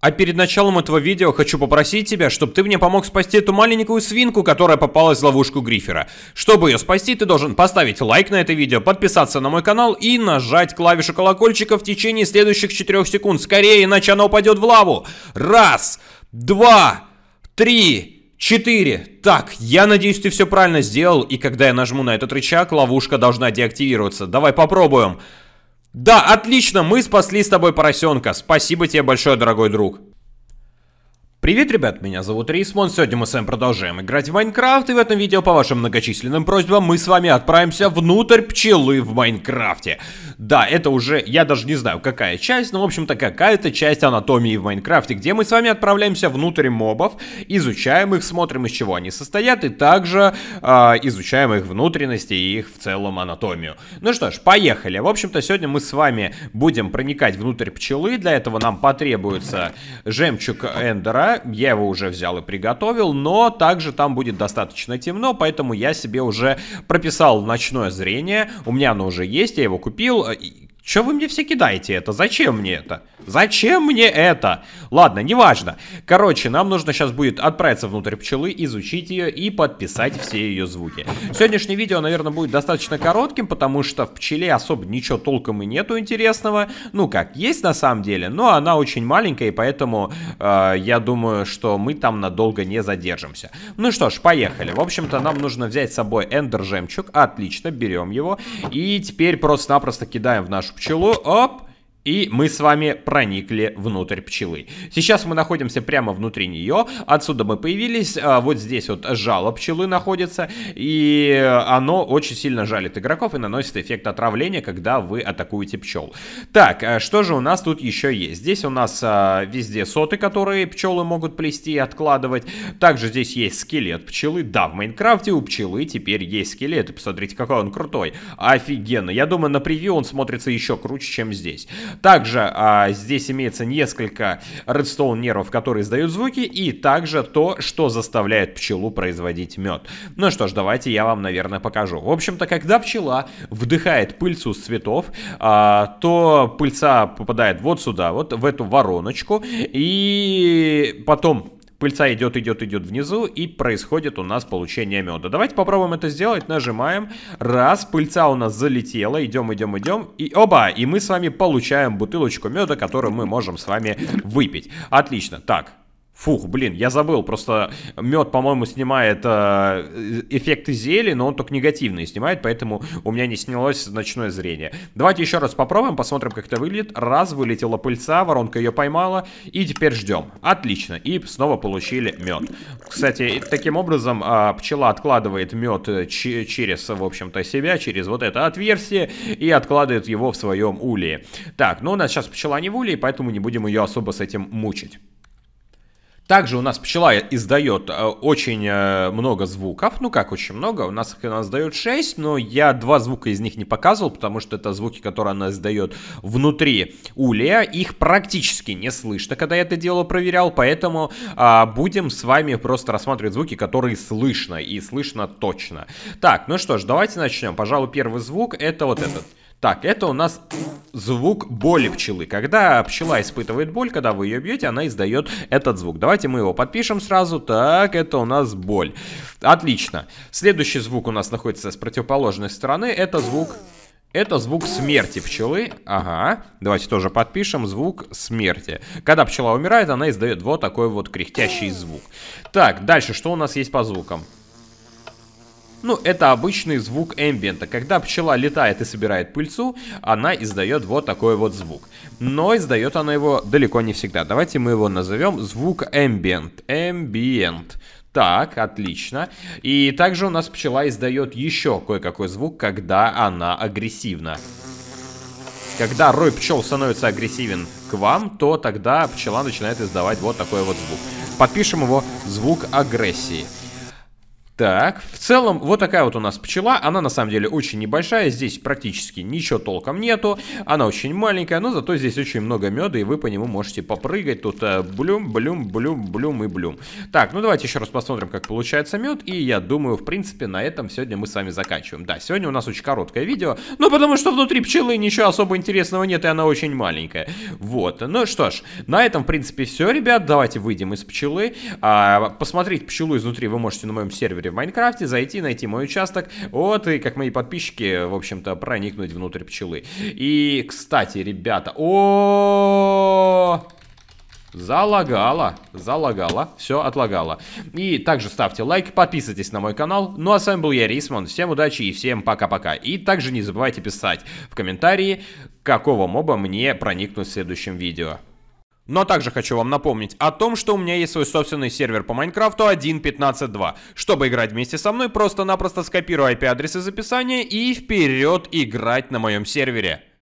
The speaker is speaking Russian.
А перед началом этого видео хочу попросить тебя, чтобы ты мне помог спасти эту маленькую свинку, которая попалась в ловушку грифера. Чтобы ее спасти, ты должен поставить лайк на это видео, подписаться на мой канал и нажать клавишу колокольчика в течение следующих 4 секунд. Скорее, иначе она упадет в лаву. Раз, два, три... четыре. Так, я надеюсь, ты все правильно сделал, и когда я нажму на этот рычаг, ловушка должна деактивироваться. Давай попробуем. Да, отлично, мы спасли с тобой поросенка. Спасибо тебе большое, дорогой друг. Привет, ребят, меня зовут Рисмон, сегодня мы с вами продолжаем играть в Майнкрафт, и в этом видео, по вашим многочисленным просьбам, мы с вами отправимся внутрь пчелы в Майнкрафте. Да, это уже, я даже не знаю, какая часть, но, в общем-то, какая-то часть анатомии в Майнкрафте, где мы с вами отправляемся внутрь мобов, изучаем их, смотрим, из чего они состоят, и также э, изучаем их внутренности и их в целом анатомию. Ну что ж, поехали. В общем-то, сегодня мы с вами будем проникать внутрь пчелы, для этого нам потребуется жемчуг Эндера, я, его уже взял и приготовил, но также там будет достаточно темно, поэтому я себе уже прописал ночное зрение, у меня оно уже есть, я его купил, Че вы мне все кидаете это? Зачем мне это? Зачем мне это? Ладно, неважно. Короче, нам нужно сейчас будет отправиться внутрь пчелы, изучить ее и подписать все ее звуки. Сегодняшнее видео, наверное, будет достаточно коротким, потому что в пчеле особо ничего толком и нету интересного. Ну как, есть на самом деле, но она очень маленькая, и поэтому э, я думаю, что мы там надолго не задержимся. Ну что ж, поехали. В общем-то, нам нужно взять с собой эндер жемчуг. Отлично, берем его. И теперь просто-напросто кидаем в нашу пчелу, оп, и мы с вами проникли внутрь пчелы. Сейчас мы находимся прямо внутри нее. Отсюда мы появились. А, вот здесь вот жало пчелы находится. И оно очень сильно жалит игроков и наносит эффект отравления, когда вы атакуете пчел. Так, а что же у нас тут еще есть? Здесь у нас а, везде соты, которые пчелы могут плести и откладывать. Также здесь есть скелет пчелы. Да, в Майнкрафте у пчелы теперь есть скелет. посмотрите, какой он крутой. Офигенно. Я думаю, на превью он смотрится еще круче, чем здесь. Также а, здесь имеется несколько редстоун-нервов, которые издают звуки, и также то, что заставляет пчелу производить мед. Ну что ж, давайте я вам, наверное, покажу. В общем-то, когда пчела вдыхает пыльцу с цветов, а, то пыльца попадает вот сюда, вот в эту вороночку, и потом Пыльца идет, идет, идет внизу, и происходит у нас получение меда. Давайте попробуем это сделать, нажимаем. Раз, пыльца у нас залетела, идем, идем, идем, и оба, и мы с вами получаем бутылочку меда, которую мы можем с вами выпить. Отлично, так, Фух, блин, я забыл, просто мед, по-моему, снимает э, эффекты зелени, но он только негативные снимает, поэтому у меня не снялось ночное зрение. Давайте еще раз попробуем, посмотрим, как это выглядит. Раз, вылетела пыльца, воронка ее поймала, и теперь ждем. Отлично, и снова получили мед. Кстати, таким образом э, пчела откладывает мед э, через, в общем-то, себя, через вот это отверстие, и откладывает его в своем улее. Так, ну у нас сейчас пчела не в улее, поэтому не будем ее особо с этим мучить. Также у нас пчела издает э, очень э, много звуков. Ну как очень много? У нас она издает 6, но я два звука из них не показывал, потому что это звуки, которые она издает внутри улья. Их практически не слышно, когда я это дело проверял, поэтому а, будем с вами просто рассматривать звуки, которые слышно и слышно точно. Так, ну что ж, давайте начнем. Пожалуй, первый звук это вот этот. Так, это у нас звук боли пчелы. Когда пчела испытывает боль, когда вы ее бьете, она издает этот звук. Давайте мы его подпишем сразу. Так, это у нас боль. Отлично. Следующий звук у нас находится с противоположной стороны. Это звук... Это звук смерти пчелы. Ага. Давайте тоже подпишем звук смерти. Когда пчела умирает, она издает вот такой вот кряхтящий звук. Так, дальше что у нас есть по звукам? Ну, это обычный звук эмбиента. Когда пчела летает и собирает пыльцу, она издает вот такой вот звук. Но издает она его далеко не всегда. Давайте мы его назовем звук эмбиент. Эмбиент. Так, отлично. И также у нас пчела издает еще кое-какой звук, когда она агрессивна. Когда рой пчел становится агрессивен к вам, то тогда пчела начинает издавать вот такой вот звук. Подпишем его звук агрессии. Так, в целом, вот такая вот у нас пчела. Она на самом деле очень небольшая, здесь практически ничего толком нету. Она очень маленькая, но зато здесь очень много меда, и вы по нему можете попрыгать. Тут э, блюм, блюм, блюм, блюм и блюм. Так, ну давайте еще раз посмотрим, как получается мед. И я думаю, в принципе, на этом сегодня мы с вами заканчиваем. Да, сегодня у нас очень короткое видео, ну потому что внутри пчелы ничего особо интересного нет, и она очень маленькая. Вот, ну что ж, на этом, в принципе, все, ребят. Давайте выйдем из пчелы. А, посмотреть пчелу изнутри вы можете на моем сервере в Майнкрафте, зайти, найти мой участок, вот, и как мои подписчики, в общем-то, проникнуть внутрь пчелы. И, кстати, ребята, о Залагала, залагала, все отлагала. И также ставьте лайк, подписывайтесь на мой канал. Ну а с вами был я, Рисман. Всем удачи и всем пока-пока. И также не забывайте писать в комментарии, какого моба мне проникнуть в следующем видео. Но также хочу вам напомнить о том, что у меня есть свой собственный сервер по Майнкрафту 1.15.2. Чтобы играть вместе со мной, просто-напросто скопирую IP-адрес из описания и вперед играть на моем сервере.